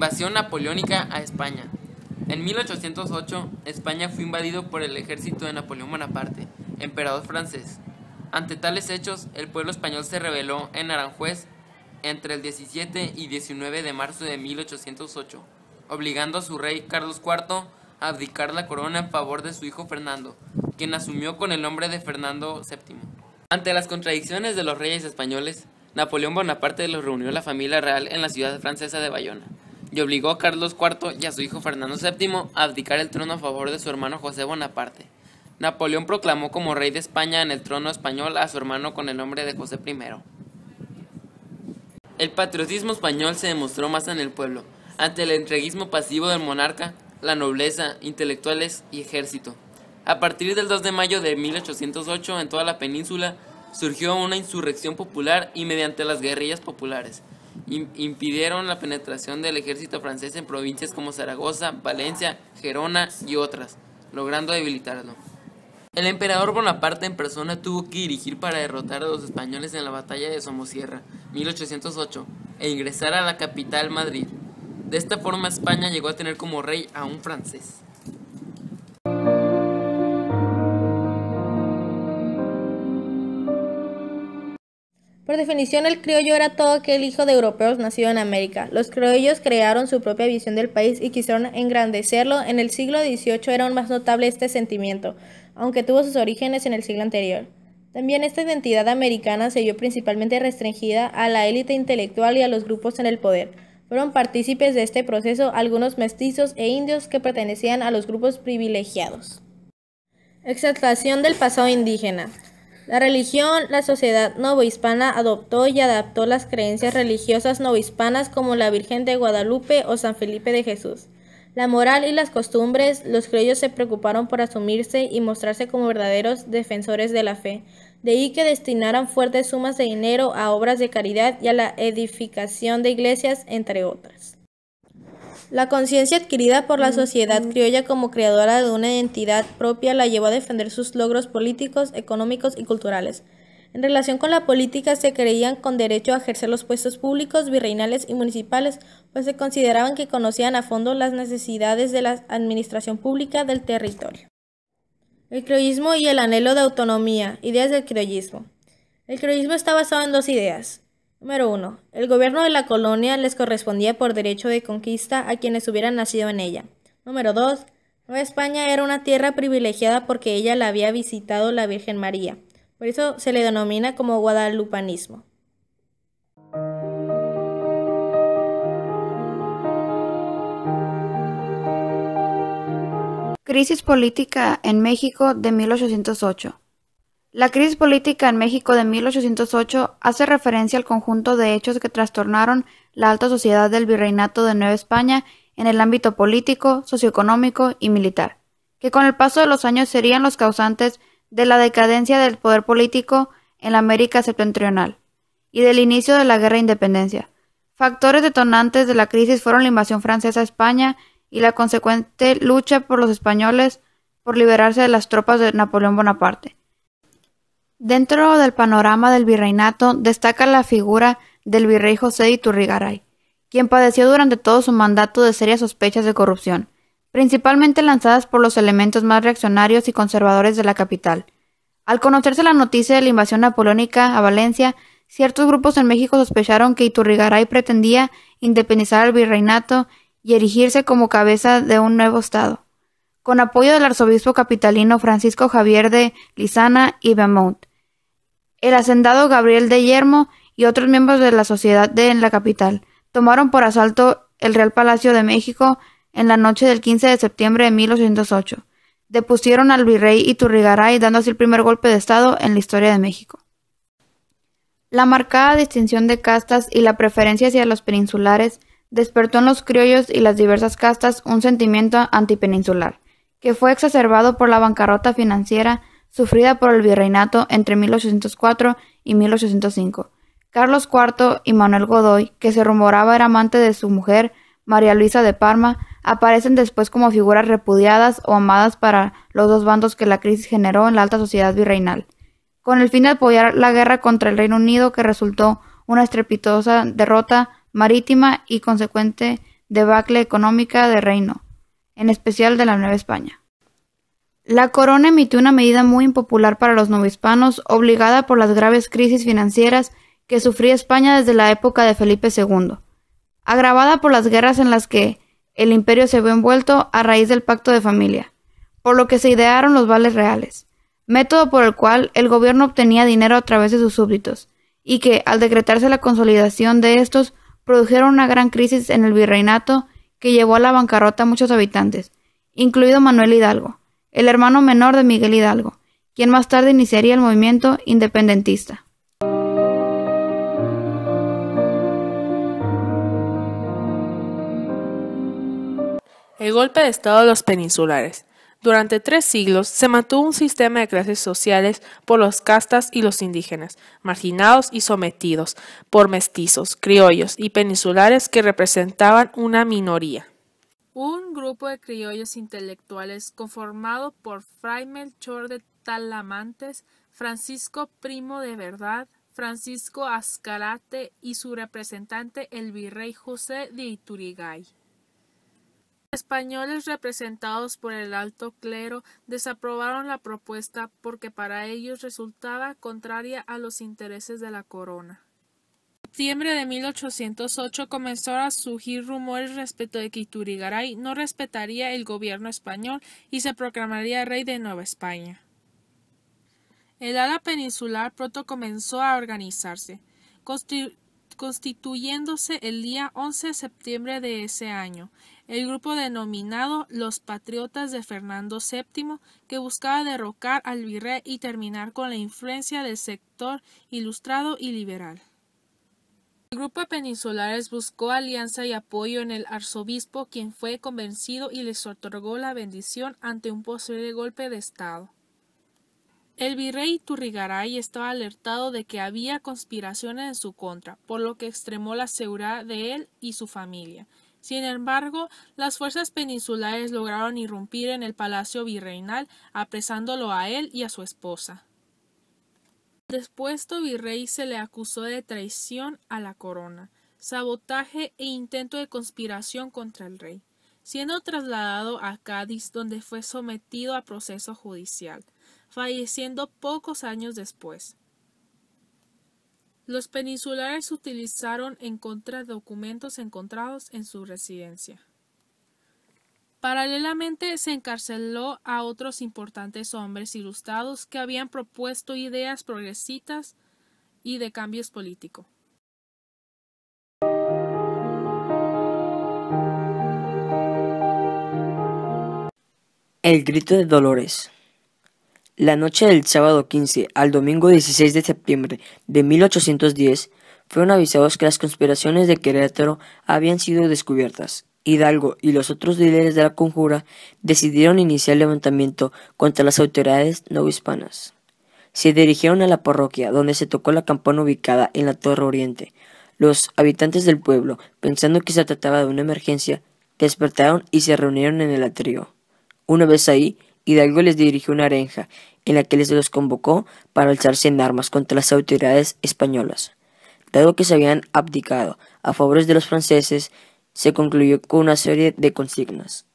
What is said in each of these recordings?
Invasión napoleónica a España. En 1808, España fue invadido por el ejército de Napoleón Bonaparte, emperador francés. Ante tales hechos, el pueblo español se rebeló en Aranjuez entre el 17 y 19 de marzo de 1808, obligando a su rey Carlos IV a abdicar la corona en favor de su hijo Fernando, quien asumió con el nombre de Fernando VII. Ante las contradicciones de los reyes españoles, Napoleón Bonaparte los reunió a la familia real en la ciudad francesa de Bayona y obligó a Carlos IV y a su hijo Fernando VII a abdicar el trono a favor de su hermano José Bonaparte. Napoleón proclamó como rey de España en el trono español a su hermano con el nombre de José I. El patriotismo español se demostró más en el pueblo, ante el entreguismo pasivo del monarca, la nobleza, intelectuales y ejército. A partir del 2 de mayo de 1808 en toda la península surgió una insurrección popular y mediante las guerrillas populares impidieron la penetración del ejército francés en provincias como Zaragoza, Valencia, Gerona y otras, logrando debilitarlo. El emperador Bonaparte en persona tuvo que dirigir para derrotar a los españoles en la batalla de Somosierra, 1808, e ingresar a la capital Madrid. De esta forma España llegó a tener como rey a un francés. Por definición, el criollo era todo aquel hijo de europeos nacido en América. Los criollos crearon su propia visión del país y quisieron engrandecerlo. En el siglo XVIII era aún más notable este sentimiento, aunque tuvo sus orígenes en el siglo anterior. También esta identidad americana se vio principalmente restringida a la élite intelectual y a los grupos en el poder. Fueron partícipes de este proceso algunos mestizos e indios que pertenecían a los grupos privilegiados. Exaltación del pasado indígena. La religión, la sociedad novohispana adoptó y adaptó las creencias religiosas novohispanas como la Virgen de Guadalupe o San Felipe de Jesús. La moral y las costumbres, los creyos se preocuparon por asumirse y mostrarse como verdaderos defensores de la fe. De ahí que destinaran fuertes sumas de dinero a obras de caridad y a la edificación de iglesias, entre otras. La conciencia adquirida por la sociedad criolla como creadora de una identidad propia la llevó a defender sus logros políticos, económicos y culturales. En relación con la política, se creían con derecho a ejercer los puestos públicos, virreinales y municipales, pues se consideraban que conocían a fondo las necesidades de la administración pública del territorio. El criollismo y el anhelo de autonomía, ideas del criollismo. El criollismo está basado en dos ideas, Número 1. El gobierno de la colonia les correspondía por derecho de conquista a quienes hubieran nacido en ella. Número 2. Nueva España era una tierra privilegiada porque ella la había visitado la Virgen María. Por eso se le denomina como guadalupanismo. Crisis política en México de 1808. La crisis política en México de 1808 hace referencia al conjunto de hechos que trastornaron la alta sociedad del virreinato de Nueva España en el ámbito político, socioeconómico y militar, que con el paso de los años serían los causantes de la decadencia del poder político en la América septentrional y del inicio de la Guerra de Independencia. Factores detonantes de la crisis fueron la invasión francesa a España y la consecuente lucha por los españoles por liberarse de las tropas de Napoleón Bonaparte Dentro del panorama del virreinato destaca la figura del virrey José Iturrigaray, quien padeció durante todo su mandato de serias sospechas de corrupción, principalmente lanzadas por los elementos más reaccionarios y conservadores de la capital. Al conocerse la noticia de la invasión napoleónica a Valencia, ciertos grupos en México sospecharon que Iturrigaray pretendía independizar al virreinato y erigirse como cabeza de un nuevo Estado, con apoyo del arzobispo capitalino Francisco Javier de Lizana y Beaumont el hacendado Gabriel de Yermo y otros miembros de la sociedad de la capital tomaron por asalto el Real Palacio de México en la noche del 15 de septiembre de 1808. Depusieron al virrey Iturrigaray dándose el primer golpe de Estado en la historia de México. La marcada distinción de castas y la preferencia hacia los peninsulares despertó en los criollos y las diversas castas un sentimiento antipeninsular, que fue exacerbado por la bancarrota financiera sufrida por el virreinato entre 1804 y 1805. Carlos IV y Manuel Godoy, que se rumoraba era amante de su mujer, María Luisa de Parma, aparecen después como figuras repudiadas o amadas para los dos bandos que la crisis generó en la alta sociedad virreinal. Con el fin de apoyar la guerra contra el Reino Unido, que resultó una estrepitosa derrota marítima y consecuente debacle económica del reino, en especial de la Nueva España. La corona emitió una medida muy impopular para los novohispanos, obligada por las graves crisis financieras que sufría España desde la época de Felipe II, agravada por las guerras en las que el imperio se vio envuelto a raíz del pacto de familia, por lo que se idearon los vales reales, método por el cual el gobierno obtenía dinero a través de sus súbditos, y que, al decretarse la consolidación de estos, produjeron una gran crisis en el virreinato que llevó a la bancarrota a muchos habitantes, incluido Manuel Hidalgo el hermano menor de Miguel Hidalgo, quien más tarde iniciaría el movimiento independentista. El golpe de Estado de los peninsulares. Durante tres siglos se mantuvo un sistema de clases sociales por los castas y los indígenas, marginados y sometidos por mestizos, criollos y peninsulares que representaban una minoría. Un grupo de criollos intelectuales conformado por Fray Melchor de Talamantes, Francisco Primo de Verdad, Francisco Azcarate y su representante el virrey José de Iturigay. Españoles representados por el alto clero desaprobaron la propuesta porque para ellos resultaba contraria a los intereses de la corona septiembre de 1808 comenzó a surgir rumores respecto de que Iturigaray no respetaría el gobierno español y se proclamaría rey de Nueva España. El ala peninsular pronto comenzó a organizarse, constituyéndose el día 11 de septiembre de ese año, el grupo denominado los Patriotas de Fernando VII, que buscaba derrocar al virrey y terminar con la influencia del sector ilustrado y liberal. El grupo peninsulares buscó alianza y apoyo en el arzobispo, quien fue convencido y les otorgó la bendición ante un posible golpe de Estado. El virrey Turrigaray estaba alertado de que había conspiraciones en su contra, por lo que extremó la seguridad de él y su familia. Sin embargo, las fuerzas peninsulares lograron irrumpir en el palacio virreinal, apresándolo a él y a su esposa despuesto virrey se le acusó de traición a la corona, sabotaje e intento de conspiración contra el rey, siendo trasladado a Cádiz donde fue sometido a proceso judicial, falleciendo pocos años después. Los peninsulares utilizaron en contra documentos encontrados en su residencia. Paralelamente se encarceló a otros importantes hombres ilustrados que habían propuesto ideas progresistas y de cambios políticos. El grito de Dolores. La noche del sábado 15 al domingo 16 de septiembre de 1810 fueron avisados que las conspiraciones de Querétaro habían sido descubiertas Hidalgo y los otros líderes de la conjura decidieron iniciar el levantamiento contra las autoridades no hispanas. Se dirigieron a la parroquia, donde se tocó la campana ubicada en la Torre Oriente. Los habitantes del pueblo, pensando que se trataba de una emergencia, despertaron y se reunieron en el atrio. Una vez ahí, Hidalgo les dirigió una arenja, en la que les los convocó para alzarse en armas contra las autoridades españolas. Dado que se habían abdicado a favores de los franceses, se concluyó con una serie de consignas.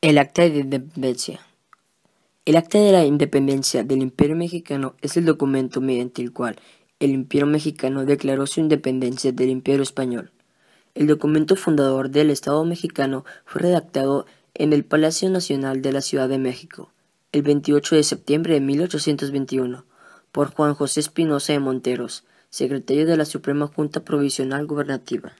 El Acta de Independencia. El Acta de la Independencia del Imperio Mexicano es el documento mediante el cual el Imperio Mexicano declaró su independencia del Imperio Español. El documento fundador del Estado mexicano fue redactado en el Palacio Nacional de la Ciudad de México el 28 de septiembre de 1821 por Juan José Espinosa de Monteros, secretario de la Suprema Junta Provisional Gubernativa.